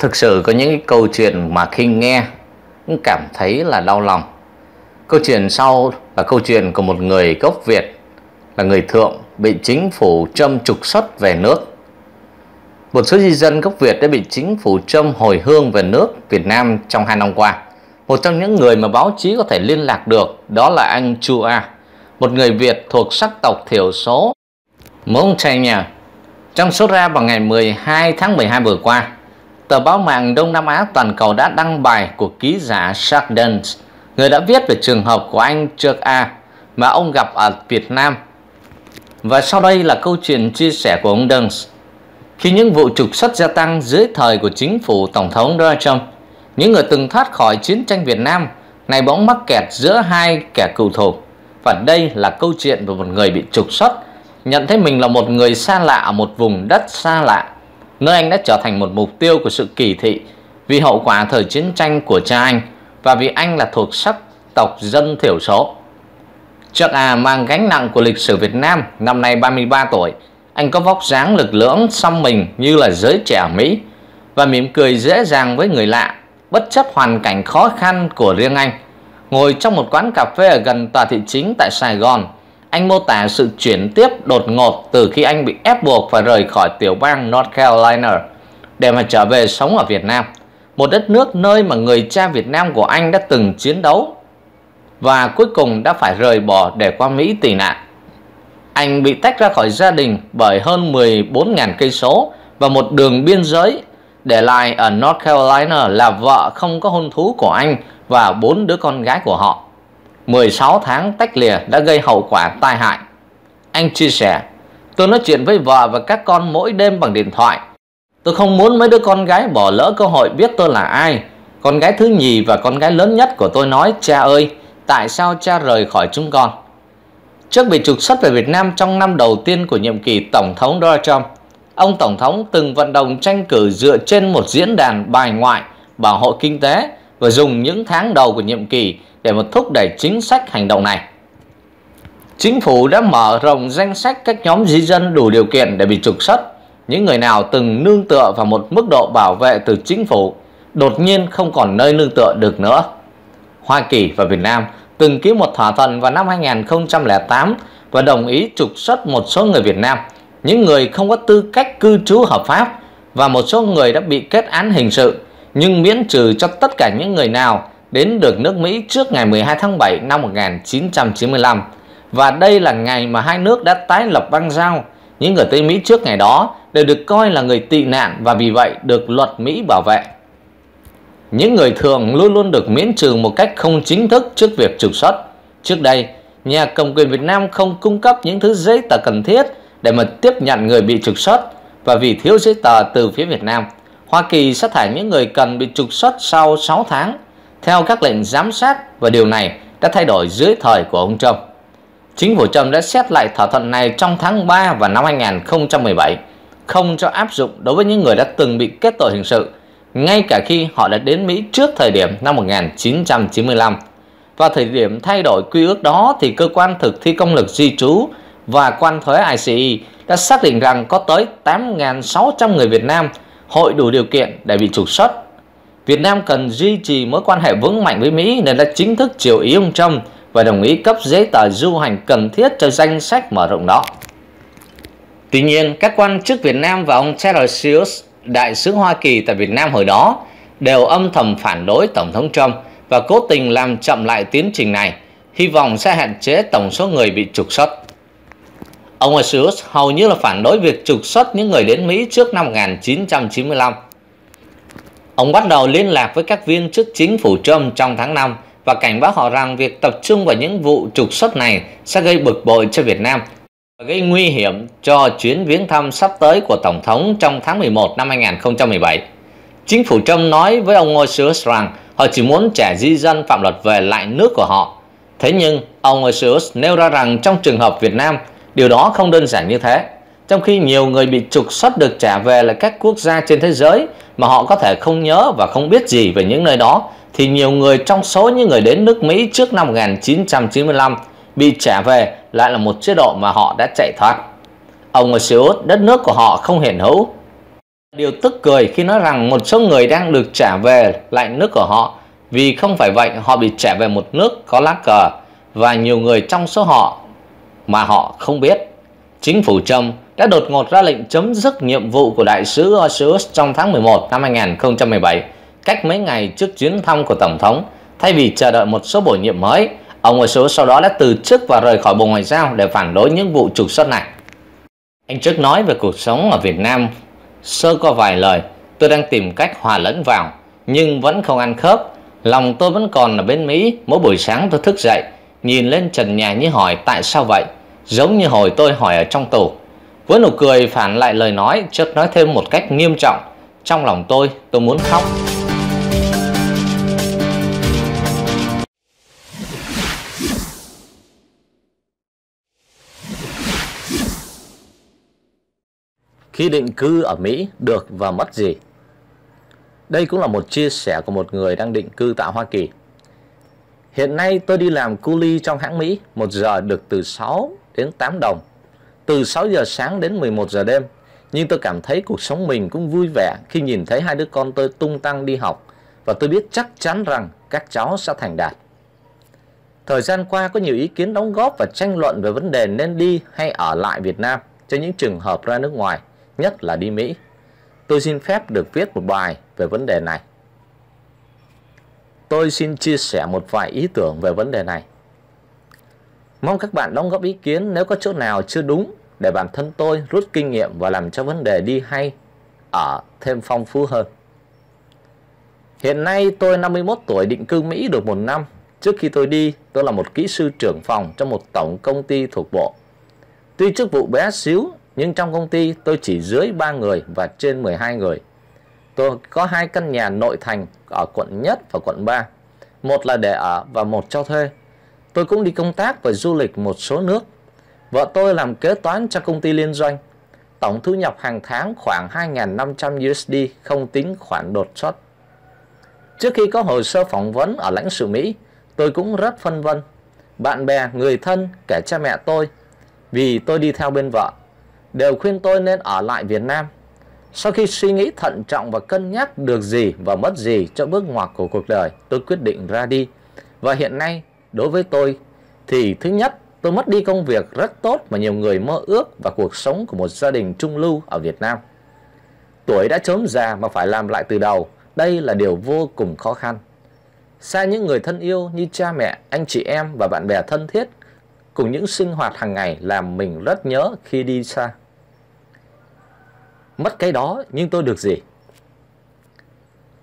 thực sự có những câu chuyện mà khi nghe cũng cảm thấy là đau lòng câu chuyện sau là câu chuyện của một người gốc việt là người thượng bị chính phủ trâm trục xuất về nước một số di dân gốc việt đã bị chính phủ trâm hồi hương về nước việt nam trong hai năm qua một trong những người mà báo chí có thể liên lạc được đó là anh chu a một người việt thuộc sắc tộc thiểu số mông tây nhà trong số ra vào ngày 12 tháng 12 vừa qua tờ báo mạng Đông Nam Á toàn cầu đã đăng bài của ký giả Sharden, người đã viết về trường hợp của anh Trược A mà ông gặp ở Việt Nam. Và sau đây là câu chuyện chia sẻ của ông Dunst. Khi những vụ trục xuất gia tăng dưới thời của chính phủ Tổng thống Donald Trump, những người từng thoát khỏi chiến tranh Việt Nam này bỗng mắc kẹt giữa hai kẻ cựu thù. Và đây là câu chuyện về một người bị trục xuất, nhận thấy mình là một người xa lạ ở một vùng đất xa lạ nơi anh đã trở thành một mục tiêu của sự kỳ thị vì hậu quả thời chiến tranh của cha anh và vì anh là thuộc sắc tộc dân thiểu số. Chắc à mang gánh nặng của lịch sử Việt Nam, năm nay 33 tuổi, anh có vóc dáng lực lưỡng song mình như là giới trẻ Mỹ và mỉm cười dễ dàng với người lạ, bất chấp hoàn cảnh khó khăn của riêng anh. Ngồi trong một quán cà phê ở gần tòa thị chính tại Sài Gòn, anh mô tả sự chuyển tiếp đột ngột từ khi anh bị ép buộc phải rời khỏi tiểu bang North Carolina để mà trở về sống ở Việt Nam, một đất nước nơi mà người cha Việt Nam của anh đã từng chiến đấu và cuối cùng đã phải rời bỏ để qua Mỹ tị nạn. Anh bị tách ra khỏi gia đình bởi hơn 14.000 cây số và một đường biên giới để lại ở North Carolina là vợ không có hôn thú của anh và bốn đứa con gái của họ. 16 tháng tách lìa đã gây hậu quả tai hại. Anh chia sẻ, tôi nói chuyện với vợ và các con mỗi đêm bằng điện thoại. Tôi không muốn mấy đứa con gái bỏ lỡ cơ hội biết tôi là ai. Con gái thứ nhì và con gái lớn nhất của tôi nói, cha ơi, tại sao cha rời khỏi chúng con? Trước bị trục xuất về Việt Nam trong năm đầu tiên của nhiệm kỳ Tổng thống Donald Trump, ông Tổng thống từng vận động tranh cử dựa trên một diễn đàn bài ngoại bảo hộ kinh tế và dùng những tháng đầu của nhiệm kỳ để mà thúc đẩy chính sách hành động này. Chính phủ đã mở rộng danh sách các nhóm di dân đủ điều kiện để bị trục xuất, những người nào từng nương tựa vào một mức độ bảo vệ từ chính phủ đột nhiên không còn nơi nương tựa được nữa. Hoa Kỳ và Việt Nam từng ký một thỏa thuận vào năm 2008 và đồng ý trục xuất một số người Việt Nam, những người không có tư cách cư trú hợp pháp và một số người đã bị kết án hình sự nhưng miễn trừ cho tất cả những người nào đến được nước Mỹ trước ngày 12 tháng 7 năm 1995 và đây là ngày mà hai nước đã tái lập băng giao. Những người Tây Mỹ trước ngày đó đều được coi là người tị nạn và vì vậy được luật Mỹ bảo vệ. Những người thường luôn luôn được miễn trừ một cách không chính thức trước việc trục xuất. Trước đây, nhà cầm quyền Việt Nam không cung cấp những thứ giấy tờ cần thiết để mà tiếp nhận người bị trục xuất và vì thiếu giấy tờ từ phía Việt Nam, Hoa Kỳ sát thải những người cần bị trục xuất sau 6 tháng theo các lệnh giám sát và điều này đã thay đổi dưới thời của ông Trump. Chính phủ Trump đã xét lại thỏa thuận này trong tháng 3 và năm 2017, không cho áp dụng đối với những người đã từng bị kết tội hình sự, ngay cả khi họ đã đến Mỹ trước thời điểm năm 1995. Vào thời điểm thay đổi quy ước đó thì cơ quan thực thi công lực di trú và quan thuế ICE đã xác định rằng có tới 8.600 người Việt Nam hội đủ điều kiện để bị trục xuất Việt Nam cần duy trì mối quan hệ vững mạnh với Mỹ nên đã chính thức chiều ý ông Trump và đồng ý cấp giấy tờ du hành cần thiết cho danh sách mở rộng đó. Tuy nhiên, các quan chức Việt Nam và ông Charles đại sứ Hoa Kỳ tại Việt Nam hồi đó, đều âm thầm phản đối Tổng thống Trump và cố tình làm chậm lại tiến trình này, hy vọng sẽ hạn chế tổng số người bị trục xuất. Ông Sears hầu như là phản đối việc trục xuất những người đến Mỹ trước năm 1995 Ông bắt đầu liên lạc với các viên chức chính phủ Trump trong tháng 5 và cảnh báo họ rằng việc tập trung vào những vụ trục xuất này sẽ gây bực bội cho Việt Nam và gây nguy hiểm cho chuyến viếng thăm sắp tới của Tổng thống trong tháng 11 năm 2017. Chính phủ Trump nói với ông Ngô Seuss rằng họ chỉ muốn trẻ di dân phạm luật về lại nước của họ. Thế nhưng, ông Seuss nêu ra rằng trong trường hợp Việt Nam, điều đó không đơn giản như thế trong khi nhiều người bị trục xuất được trả về là các quốc gia trên thế giới mà họ có thể không nhớ và không biết gì về những nơi đó, thì nhiều người trong số những người đến nước Mỹ trước năm 1995 bị trả về lại là một chế độ mà họ đã chạy thoát. Ông ở Xứ Út, đất nước của họ không hiện hữu. Điều tức cười khi nói rằng một số người đang được trả về lại nước của họ vì không phải vậy họ bị trả về một nước có lá cờ và nhiều người trong số họ mà họ không biết. Chính phủ Trump đã đột ngột ra lệnh chấm dứt nhiệm vụ của đại sứ Osius trong tháng 11 năm 2017, cách mấy ngày trước chuyến thăm của Tổng thống. Thay vì chờ đợi một số bổ nhiệm mới, ông Osius sau đó đã từ chức và rời khỏi Bộ Ngoại giao để phản đối những vụ trục xuất này. Anh trước nói về cuộc sống ở Việt Nam, sơ có vài lời, tôi đang tìm cách hòa lẫn vào, nhưng vẫn không ăn khớp. Lòng tôi vẫn còn ở bên Mỹ, mỗi buổi sáng tôi thức dậy, nhìn lên trần nhà như hỏi tại sao vậy, giống như hồi tôi hỏi ở trong tù. Với nụ cười phản lại lời nói Chất nói thêm một cách nghiêm trọng Trong lòng tôi, tôi muốn khóc Khi định cư ở Mỹ được và mất gì? Đây cũng là một chia sẻ của một người đang định cư tại Hoa Kỳ. Hiện nay tôi đi làm cu ly trong hãng Mỹ, một giờ được từ 6 đến 8 đồng từ 6 giờ sáng đến 11 giờ đêm. Nhưng tôi cảm thấy cuộc sống mình cũng vui vẻ khi nhìn thấy hai đứa con tôi tung tăng đi học và tôi biết chắc chắn rằng các cháu sẽ thành đạt. Thời gian qua có nhiều ý kiến đóng góp và tranh luận về vấn đề nên đi hay ở lại Việt Nam cho những trường hợp ra nước ngoài, nhất là đi Mỹ. Tôi xin phép được viết một bài về vấn đề này. Tôi xin chia sẻ một vài ý tưởng về vấn đề này. Mong các bạn đóng góp ý kiến nếu có chỗ nào chưa đúng để bản thân tôi rút kinh nghiệm và làm cho vấn đề đi hay ở thêm phong phú hơn. Hiện nay tôi 51 tuổi định cư Mỹ được một năm. Trước khi tôi đi, tôi là một kỹ sư trưởng phòng trong một tổng công ty thuộc bộ. Tuy chức vụ bé xíu, nhưng trong công ty tôi chỉ dưới 3 người và trên 12 người. Tôi có hai căn nhà nội thành ở quận nhất và quận 3. Một là để ở và một cho thuê tôi cũng đi công tác và du lịch một số nước. Vợ tôi làm kế toán cho công ty liên doanh. Tổng thu nhập hàng tháng khoảng 2.500 USD không tính khoản đột xuất. Trước khi có hồ sơ phỏng vấn ở lãnh sự Mỹ, tôi cũng rất phân vân. Bạn bè, người thân, kể cha mẹ tôi, vì tôi đi theo bên vợ, đều khuyên tôi nên ở lại Việt Nam. Sau khi suy nghĩ thận trọng và cân nhắc được gì và mất gì cho bước ngoặt của cuộc đời, tôi quyết định ra đi. Và hiện nay đối với tôi thì thứ nhất, tôi mất đi công việc rất tốt mà nhiều người mơ ước và cuộc sống của một gia đình trung lưu ở Việt Nam. Tuổi đã chớm già mà phải làm lại từ đầu, đây là điều vô cùng khó khăn. Xa những người thân yêu như cha mẹ, anh chị em và bạn bè thân thiết, cùng những sinh hoạt hàng ngày làm mình rất nhớ khi đi xa. Mất cái đó nhưng tôi được gì?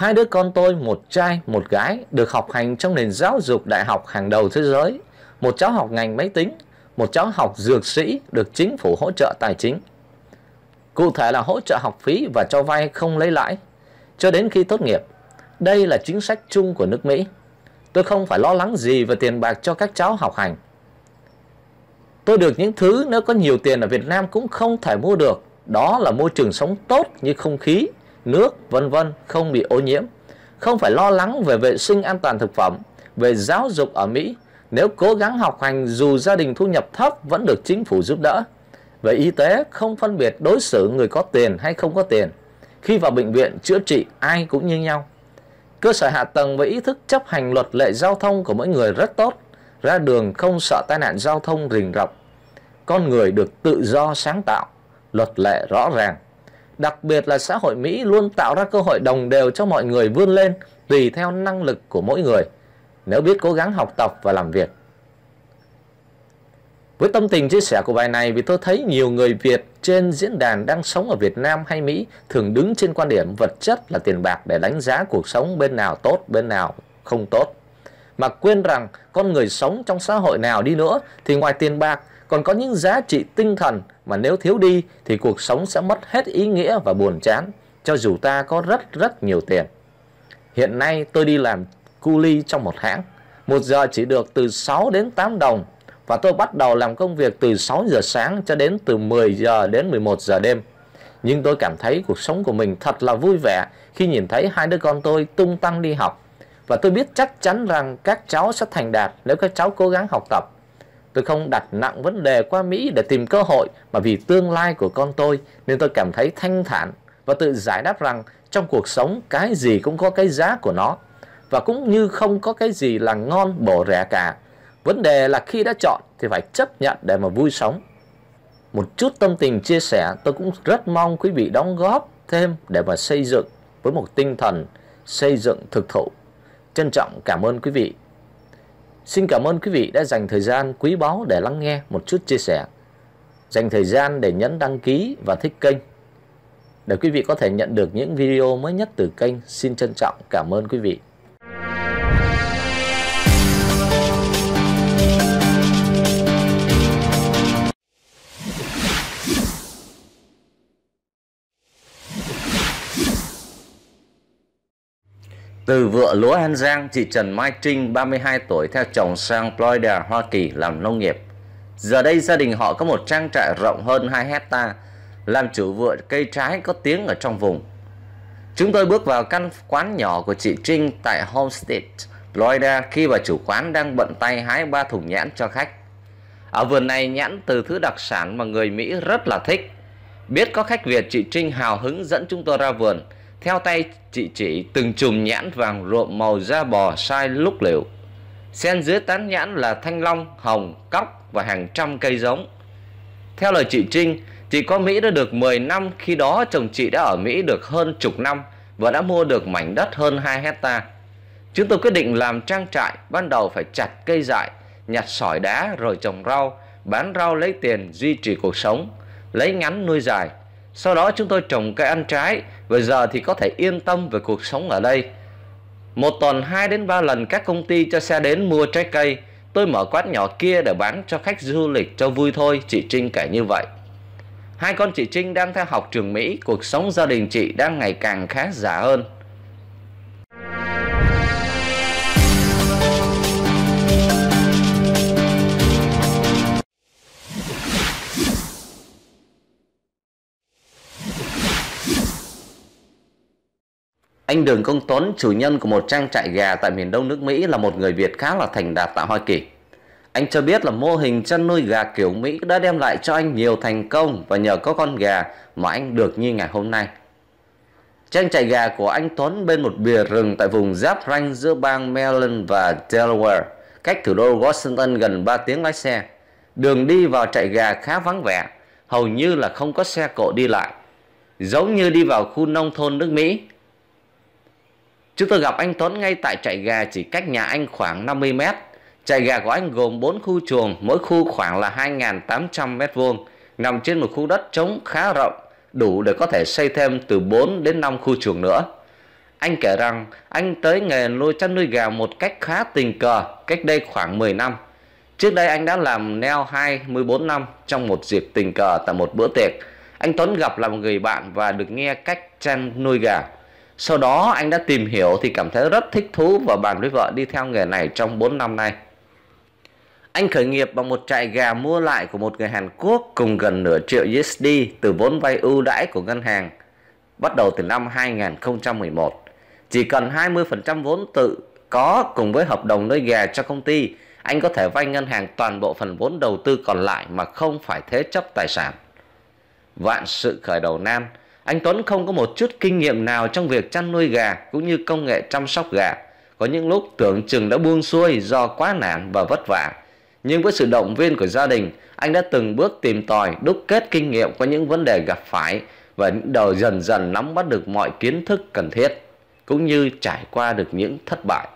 Hai đứa con tôi, một trai, một gái, được học hành trong nền giáo dục đại học hàng đầu thế giới. Một cháu học ngành máy tính, một cháu học dược sĩ được chính phủ hỗ trợ tài chính. Cụ thể là hỗ trợ học phí và cho vay không lấy lãi, cho đến khi tốt nghiệp. Đây là chính sách chung của nước Mỹ. Tôi không phải lo lắng gì về tiền bạc cho các cháu học hành. Tôi được những thứ nếu có nhiều tiền ở Việt Nam cũng không thể mua được. Đó là môi trường sống tốt như không khí, nước, vân vân không bị ô nhiễm. Không phải lo lắng về vệ sinh an toàn thực phẩm, về giáo dục ở Mỹ, nếu cố gắng học hành dù gia đình thu nhập thấp vẫn được chính phủ giúp đỡ. Về y tế không phân biệt đối xử người có tiền hay không có tiền. Khi vào bệnh viện chữa trị ai cũng như nhau. Cơ sở hạ tầng và ý thức chấp hành luật lệ giao thông của mỗi người rất tốt. Ra đường không sợ tai nạn giao thông rình rập. Con người được tự do sáng tạo, luật lệ rõ ràng đặc biệt là xã hội Mỹ luôn tạo ra cơ hội đồng đều cho mọi người vươn lên tùy theo năng lực của mỗi người nếu biết cố gắng học tập và làm việc. Với tâm tình chia sẻ của bài này vì tôi thấy nhiều người Việt trên diễn đàn đang sống ở Việt Nam hay Mỹ thường đứng trên quan điểm vật chất là tiền bạc để đánh giá cuộc sống bên nào tốt, bên nào không tốt. Mà quên rằng con người sống trong xã hội nào đi nữa thì ngoài tiền bạc còn có những giá trị tinh thần mà nếu thiếu đi thì cuộc sống sẽ mất hết ý nghĩa và buồn chán, cho dù ta có rất rất nhiều tiền. Hiện nay tôi đi làm cu ly trong một hãng, một giờ chỉ được từ 6 đến 8 đồng và tôi bắt đầu làm công việc từ 6 giờ sáng cho đến từ 10 giờ đến 11 giờ đêm. Nhưng tôi cảm thấy cuộc sống của mình thật là vui vẻ khi nhìn thấy hai đứa con tôi tung tăng đi học. Và tôi biết chắc chắn rằng các cháu sẽ thành đạt nếu các cháu cố gắng học tập. Tôi không đặt nặng vấn đề qua Mỹ để tìm cơ hội mà vì tương lai của con tôi nên tôi cảm thấy thanh thản và tự giải đáp rằng trong cuộc sống cái gì cũng có cái giá của nó và cũng như không có cái gì là ngon bổ rẻ cả. Vấn đề là khi đã chọn thì phải chấp nhận để mà vui sống. Một chút tâm tình chia sẻ tôi cũng rất mong quý vị đóng góp thêm để mà xây dựng với một tinh thần xây dựng thực thụ. Trân trọng cảm ơn quý vị. Xin cảm ơn quý vị đã dành thời gian quý báu để lắng nghe một chút chia sẻ. Dành thời gian để nhấn đăng ký và thích kênh. Để quý vị có thể nhận được những video mới nhất từ kênh, xin trân trọng cảm ơn quý vị. Từ vựa lúa An Giang, chị Trần Mai Trinh, 32 tuổi, theo chồng sang Florida, Hoa Kỳ làm nông nghiệp. Giờ đây gia đình họ có một trang trại rộng hơn 2 hecta, làm chủ vựa cây trái có tiếng ở trong vùng. Chúng tôi bước vào căn quán nhỏ của chị Trinh tại Homestead, Florida khi bà chủ quán đang bận tay hái ba thùng nhãn cho khách. Ở vườn này nhãn từ thứ đặc sản mà người Mỹ rất là thích. Biết có khách Việt chị Trinh hào hứng dẫn chúng tôi ra vườn – theo tay chị chỉ từng chùm nhãn vàng ruộm màu da bò sai lúc liệu Xen dưới tán nhãn là thanh long, hồng, cóc và hàng trăm cây giống. Theo lời chị Trinh, chị có Mỹ đã được 10 năm, khi đó chồng chị đã ở Mỹ được hơn chục năm và đã mua được mảnh đất hơn 2 hecta. Chúng tôi quyết định làm trang trại, ban đầu phải chặt cây dại, nhặt sỏi đá rồi trồng rau, bán rau lấy tiền duy trì cuộc sống, lấy ngắn nuôi dài. Sau đó chúng tôi trồng cây ăn trái và giờ thì có thể yên tâm về cuộc sống ở đây. Một tuần 2 đến 3 lần các công ty cho xe đến mua trái cây. Tôi mở quán nhỏ kia để bán cho khách du lịch cho vui thôi, chị Trinh kể như vậy. Hai con chị Trinh đang theo học trường Mỹ, cuộc sống gia đình chị đang ngày càng khá giả hơn. Anh Đường Công Tuấn, chủ nhân của một trang trại gà tại miền đông nước Mỹ là một người Việt khá là thành đạt tại Hoa Kỳ. Anh cho biết là mô hình chăn nuôi gà kiểu Mỹ đã đem lại cho anh nhiều thành công và nhờ có con gà mà anh được như ngày hôm nay. Trang trại gà của anh Tuấn bên một bìa rừng tại vùng giáp ranh giữa bang Maryland và Delaware, cách thủ đô Washington gần 3 tiếng lái xe. Đường đi vào trại gà khá vắng vẻ, hầu như là không có xe cộ đi lại. Giống như đi vào khu nông thôn nước Mỹ, Chúng tôi gặp anh Tuấn ngay tại trại gà chỉ cách nhà anh khoảng 50 mét. Trại gà của anh gồm 4 khu chuồng, mỗi khu khoảng là 2.800 mét vuông, nằm trên một khu đất trống khá rộng, đủ để có thể xây thêm từ 4 đến 5 khu chuồng nữa. Anh kể rằng anh tới nghề nuôi chăn nuôi gà một cách khá tình cờ cách đây khoảng 10 năm. Trước đây anh đã làm neo 2 14 năm trong một dịp tình cờ tại một bữa tiệc. Anh Tuấn gặp là một người bạn và được nghe cách chăn nuôi gà. Sau đó anh đã tìm hiểu thì cảm thấy rất thích thú và bàn với vợ đi theo nghề này trong 4 năm nay. Anh khởi nghiệp bằng một trại gà mua lại của một người Hàn Quốc cùng gần nửa triệu USD từ vốn vay ưu đãi của ngân hàng bắt đầu từ năm 2011. Chỉ cần 20% vốn tự có cùng với hợp đồng nuôi gà cho công ty, anh có thể vay ngân hàng toàn bộ phần vốn đầu tư còn lại mà không phải thế chấp tài sản. Vạn sự khởi đầu nan – anh Tuấn không có một chút kinh nghiệm nào trong việc chăn nuôi gà cũng như công nghệ chăm sóc gà. Có những lúc tưởng chừng đã buông xuôi do quá nản và vất vả. Nhưng với sự động viên của gia đình, anh đã từng bước tìm tòi, đúc kết kinh nghiệm qua những vấn đề gặp phải và đầu dần dần nắm bắt được mọi kiến thức cần thiết, cũng như trải qua được những thất bại.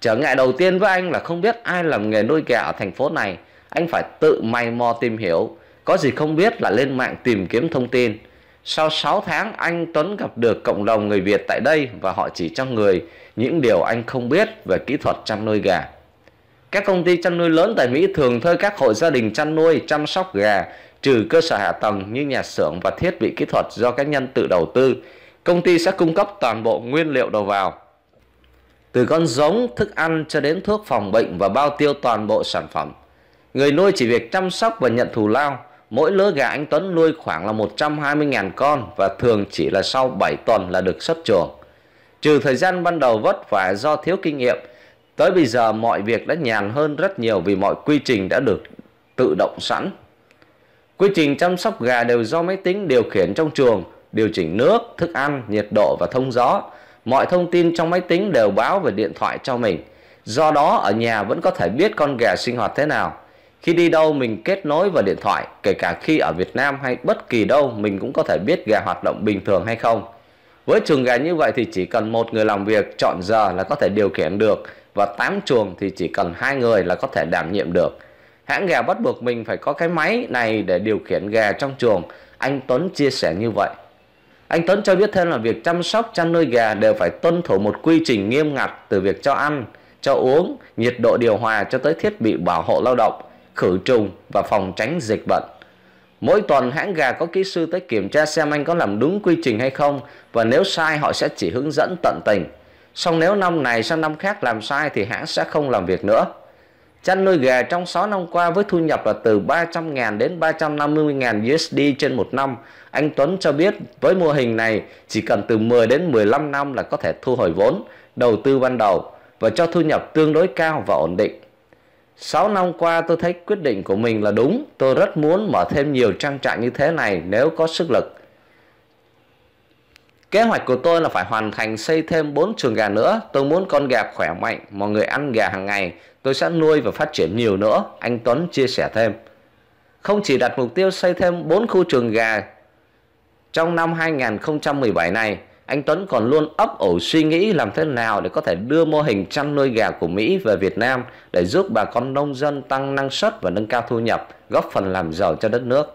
Trở ngại đầu tiên với anh là không biết ai làm nghề nuôi gà ở thành phố này, anh phải tự mày mò tìm hiểu, có gì không biết là lên mạng tìm kiếm thông tin. Sau 6 tháng anh Tuấn gặp được cộng đồng người Việt tại đây và họ chỉ cho người những điều anh không biết về kỹ thuật chăn nuôi gà. Các công ty chăn nuôi lớn tại Mỹ thường thuê các hộ gia đình chăn nuôi chăm sóc gà trừ cơ sở hạ tầng như nhà xưởng và thiết bị kỹ thuật do cá nhân tự đầu tư. Công ty sẽ cung cấp toàn bộ nguyên liệu đầu vào. Từ con giống, thức ăn cho đến thuốc phòng bệnh và bao tiêu toàn bộ sản phẩm. Người nuôi chỉ việc chăm sóc và nhận thù lao mỗi lứa gà anh Tuấn nuôi khoảng là 120.000 con và thường chỉ là sau 7 tuần là được xuất chuồng. Trừ thời gian ban đầu vất vả do thiếu kinh nghiệm, tới bây giờ mọi việc đã nhàn hơn rất nhiều vì mọi quy trình đã được tự động sẵn. Quy trình chăm sóc gà đều do máy tính điều khiển trong chuồng, điều chỉnh nước, thức ăn, nhiệt độ và thông gió. Mọi thông tin trong máy tính đều báo về điện thoại cho mình. Do đó ở nhà vẫn có thể biết con gà sinh hoạt thế nào. Khi đi đâu mình kết nối vào điện thoại, kể cả khi ở Việt Nam hay bất kỳ đâu mình cũng có thể biết gà hoạt động bình thường hay không. Với chuồng gà như vậy thì chỉ cần một người làm việc chọn giờ là có thể điều khiển được và tám chuồng thì chỉ cần hai người là có thể đảm nhiệm được. Hãng gà bắt buộc mình phải có cái máy này để điều khiển gà trong chuồng, anh Tuấn chia sẻ như vậy. Anh Tuấn cho biết thêm là việc chăm sóc chăn nuôi gà đều phải tuân thủ một quy trình nghiêm ngặt từ việc cho ăn, cho uống, nhiệt độ điều hòa cho tới thiết bị bảo hộ lao động khử trùng và phòng tránh dịch bệnh. Mỗi tuần hãng gà có kỹ sư tới kiểm tra xem anh có làm đúng quy trình hay không và nếu sai họ sẽ chỉ hướng dẫn tận tình. Song nếu năm này sang năm khác làm sai thì hãng sẽ không làm việc nữa. Chăn nuôi gà trong 6 năm qua với thu nhập là từ 300.000 đến 350.000 USD trên một năm. Anh Tuấn cho biết với mô hình này chỉ cần từ 10 đến 15 năm là có thể thu hồi vốn, đầu tư ban đầu và cho thu nhập tương đối cao và ổn định. 6 năm qua tôi thấy quyết định của mình là đúng. Tôi rất muốn mở thêm nhiều trang trại như thế này nếu có sức lực. Kế hoạch của tôi là phải hoàn thành xây thêm 4 trường gà nữa. Tôi muốn con gà khỏe mạnh, mọi người ăn gà hàng ngày. Tôi sẽ nuôi và phát triển nhiều nữa. Anh Tuấn chia sẻ thêm. Không chỉ đặt mục tiêu xây thêm 4 khu trường gà trong năm 2017 này, anh Tuấn còn luôn ấp ủ suy nghĩ làm thế nào để có thể đưa mô hình chăn nuôi gà của Mỹ về Việt Nam để giúp bà con nông dân tăng năng suất và nâng cao thu nhập, góp phần làm giàu cho đất nước.